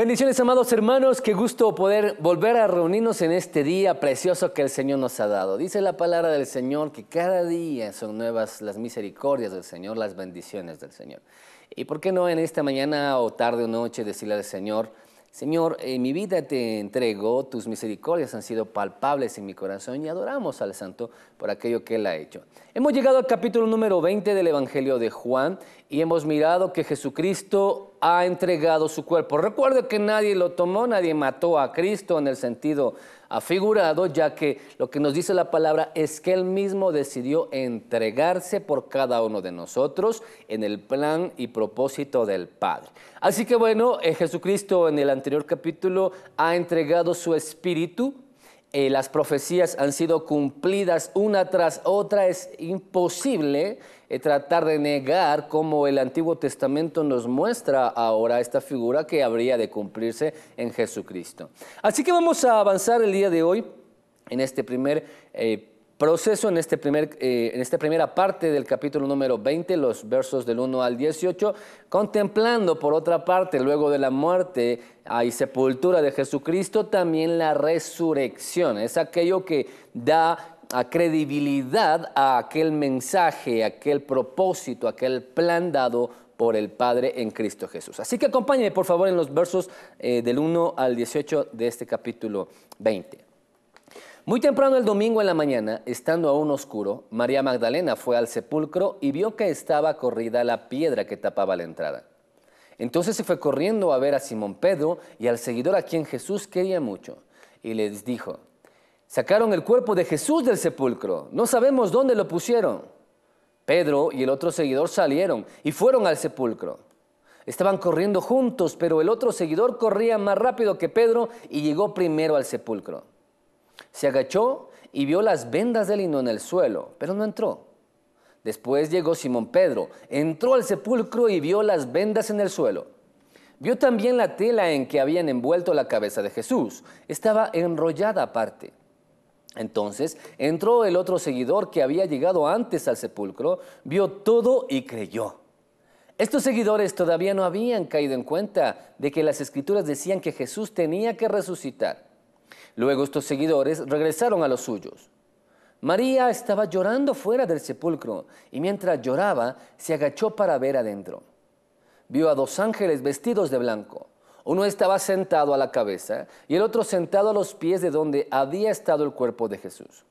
Bendiciones, amados hermanos. Qué gusto poder volver a reunirnos en este día precioso que el Señor nos ha dado. Dice la palabra del Señor que cada día son nuevas las misericordias del Señor, las bendiciones del Señor. ¿Y por qué no en esta mañana o tarde o noche decirle al Señor, Señor, en mi vida te entrego, tus misericordias han sido palpables en mi corazón y adoramos al Santo por aquello que Él ha hecho. Hemos llegado al capítulo número 20 del Evangelio de Juan y hemos mirado que Jesucristo ha entregado su cuerpo. Recuerde que nadie lo tomó, nadie mató a Cristo en el sentido afigurado, ya que lo que nos dice la palabra es que Él mismo decidió entregarse por cada uno de nosotros en el plan y propósito del Padre. Así que bueno, eh, Jesucristo en el anterior capítulo ha entregado su espíritu eh, las profecías han sido cumplidas una tras otra, es imposible eh, tratar de negar como el Antiguo Testamento nos muestra ahora esta figura que habría de cumplirse en Jesucristo. Así que vamos a avanzar el día de hoy en este primer eh, proceso en, este primer, eh, en esta primera parte del capítulo número 20, los versos del 1 al 18, contemplando por otra parte, luego de la muerte y sepultura de Jesucristo, también la resurrección. Es aquello que da a credibilidad a aquel mensaje, aquel propósito, aquel plan dado por el Padre en Cristo Jesús. Así que acompáñenme por favor en los versos eh, del 1 al 18 de este capítulo 20. Muy temprano el domingo en la mañana, estando aún oscuro, María Magdalena fue al sepulcro y vio que estaba corrida la piedra que tapaba la entrada. Entonces se fue corriendo a ver a Simón Pedro y al seguidor a quien Jesús quería mucho, y les dijo, sacaron el cuerpo de Jesús del sepulcro, no sabemos dónde lo pusieron. Pedro y el otro seguidor salieron y fueron al sepulcro. Estaban corriendo juntos, pero el otro seguidor corría más rápido que Pedro y llegó primero al sepulcro. Se agachó y vio las vendas del lino en el suelo, pero no entró. Después llegó Simón Pedro, entró al sepulcro y vio las vendas en el suelo. Vio también la tela en que habían envuelto la cabeza de Jesús. Estaba enrollada aparte. Entonces entró el otro seguidor que había llegado antes al sepulcro, vio todo y creyó. Estos seguidores todavía no habían caído en cuenta de que las escrituras decían que Jesús tenía que resucitar. Luego estos seguidores regresaron a los suyos. María estaba llorando fuera del sepulcro y mientras lloraba se agachó para ver adentro. Vio a dos ángeles vestidos de blanco. Uno estaba sentado a la cabeza y el otro sentado a los pies de donde había estado el cuerpo de Jesús.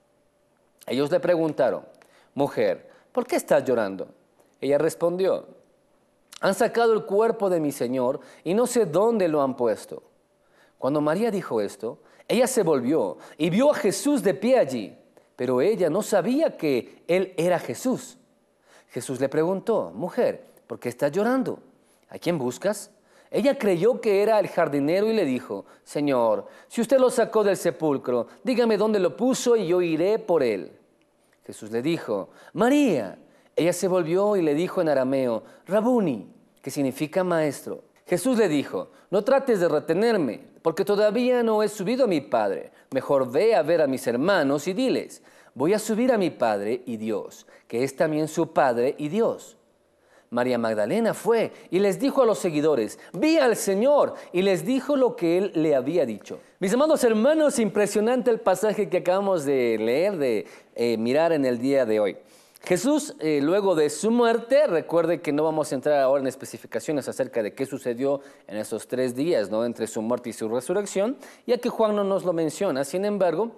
Ellos le preguntaron, Mujer, ¿por qué estás llorando? Ella respondió, Han sacado el cuerpo de mi Señor y no sé dónde lo han puesto. Cuando María dijo esto, ella se volvió y vio a Jesús de pie allí, pero ella no sabía que él era Jesús. Jesús le preguntó, mujer, ¿por qué estás llorando? ¿A quién buscas? Ella creyó que era el jardinero y le dijo, Señor, si usted lo sacó del sepulcro, dígame dónde lo puso y yo iré por él. Jesús le dijo, María. Ella se volvió y le dijo en arameo, Rabuni, que significa maestro. Jesús le dijo, no trates de retenerme, porque todavía no he subido a mi Padre. Mejor ve a ver a mis hermanos y diles, voy a subir a mi Padre y Dios, que es también su Padre y Dios. María Magdalena fue y les dijo a los seguidores, vi al Señor y les dijo lo que él le había dicho. Mis amados hermanos, impresionante el pasaje que acabamos de leer, de eh, mirar en el día de hoy. Jesús, eh, luego de su muerte, recuerde que no vamos a entrar ahora en especificaciones acerca de qué sucedió en esos tres días, ¿no? Entre su muerte y su resurrección, ya que Juan no nos lo menciona. Sin embargo,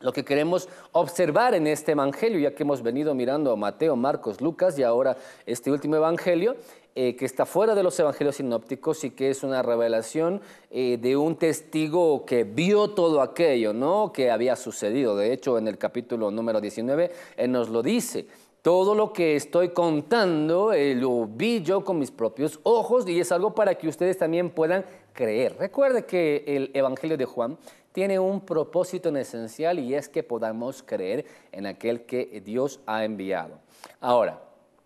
lo que queremos observar en este evangelio, ya que hemos venido mirando a Mateo, Marcos, Lucas y ahora este último evangelio, eh, que está fuera de los evangelios sinópticos y que es una revelación eh, de un testigo que vio todo aquello, ¿no? Que había sucedido. De hecho, en el capítulo número 19, Él nos lo dice. Todo lo que estoy contando eh, lo vi yo con mis propios ojos y es algo para que ustedes también puedan creer. Recuerde que el Evangelio de Juan tiene un propósito en esencial y es que podamos creer en aquel que Dios ha enviado. Ahora,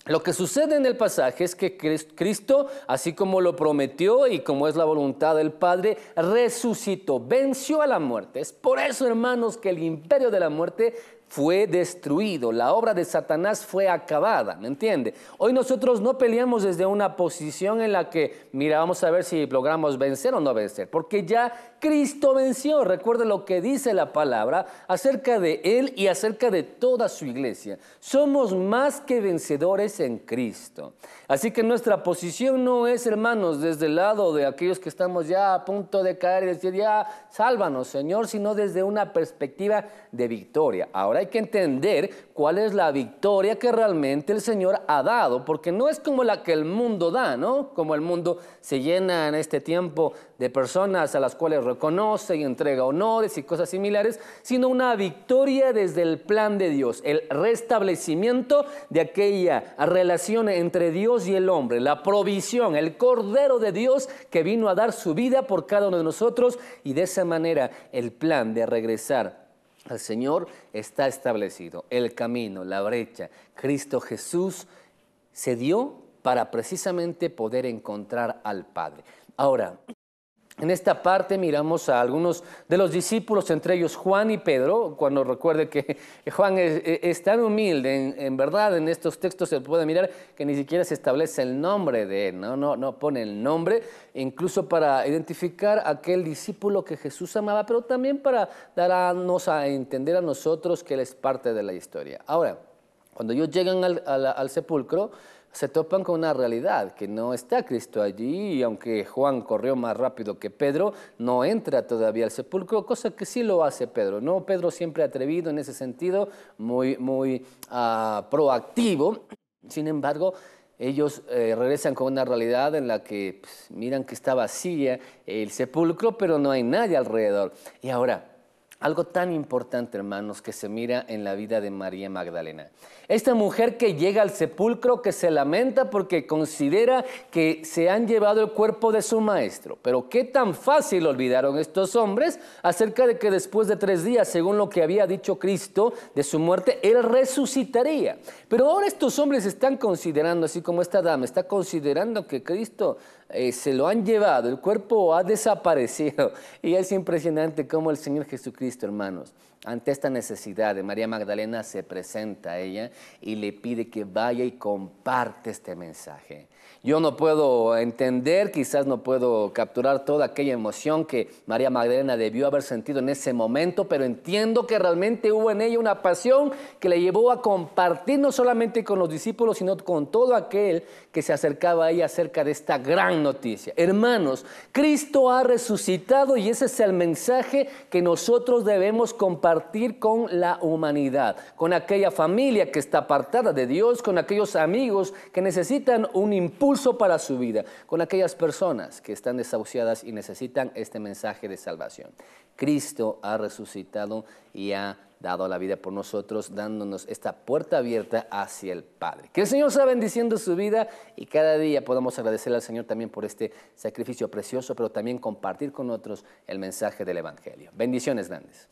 lo que sucede en el pasaje es que Cristo, así como lo prometió y como es la voluntad del Padre, resucitó, venció a la muerte. Es por eso, hermanos, que el imperio de la muerte fue destruido, la obra de Satanás fue acabada, ¿me entiende? Hoy nosotros no peleamos desde una posición en la que, mira, vamos a ver si logramos vencer o no vencer, porque ya Cristo venció, recuerde lo que dice la palabra acerca de Él y acerca de toda su iglesia. Somos más que vencedores en Cristo. Así que nuestra posición no es, hermanos, desde el lado de aquellos que estamos ya a punto de caer y decir, ya, sálvanos, Señor, sino desde una perspectiva de victoria. Ahora, hay que entender cuál es la victoria que realmente el Señor ha dado, porque no es como la que el mundo da, ¿no? Como el mundo se llena en este tiempo de personas a las cuales reconoce y entrega honores y cosas similares, sino una victoria desde el plan de Dios, el restablecimiento de aquella relación entre Dios y el hombre, la provisión, el Cordero de Dios que vino a dar su vida por cada uno de nosotros y de esa manera el plan de regresar el Señor está establecido, el camino, la brecha. Cristo Jesús se dio para precisamente poder encontrar al Padre. Ahora, en esta parte miramos a algunos de los discípulos, entre ellos Juan y Pedro, cuando recuerde que Juan es, tan humilde, en, verdad en estos textos se puede mirar que ni siquiera se establece el nombre de él, no, no, no pone el nombre, incluso para identificar aquel discípulo que Jesús amaba, pero también para darnos a entender a nosotros que él es parte de la historia. Ahora, cuando ellos llegan al sepulcro, se topan con una realidad, que no está Cristo allí, y aunque Juan corrió más rápido que Pedro, no entra todavía al sepulcro, cosa que sí lo hace Pedro, ¿no? Pedro siempre atrevido en ese sentido, muy, muy ah, proactivo. Sin embargo, ellos eh, regresan con una realidad en la que pues, miran que está vacía el sepulcro, pero no hay nadie alrededor. Y ahora, algo tan importante, hermanos, que se mira en la vida de María Magdalena. Esta mujer que llega al sepulcro, que se lamenta porque considera que se han llevado el cuerpo de su maestro. Pero qué tan fácil olvidaron estos hombres acerca de que después de tres días, según lo que había dicho Cristo de su muerte, él resucitaría. Pero ahora estos hombres están considerando, así como esta dama, está considerando que Cristo eh, se lo han llevado, el cuerpo ha desaparecido. Y es impresionante cómo el Señor Jesucristo, hermanos, ante esta necesidad, María Magdalena se presenta a ella y le pide que vaya y comparte este mensaje. Yo no puedo entender, quizás no puedo capturar toda aquella emoción que María Magdalena debió haber sentido en ese momento, pero entiendo que realmente hubo en ella una pasión que le llevó a compartir no solamente con los discípulos, sino con todo aquel que se acercaba a ella acerca de esta gran noticia. Hermanos, Cristo ha resucitado y ese es el mensaje que nosotros debemos compartir compartir con la humanidad, con aquella familia que está apartada de Dios, con aquellos amigos que necesitan un impulso para su vida, con aquellas personas que están desahuciadas y necesitan este mensaje de salvación. Cristo ha resucitado y ha dado la vida por nosotros, dándonos esta puerta abierta hacia el Padre. Que el Señor sea bendiciendo su vida y cada día podamos agradecerle al Señor también por este sacrificio precioso, pero también compartir con otros el mensaje del Evangelio. Bendiciones grandes.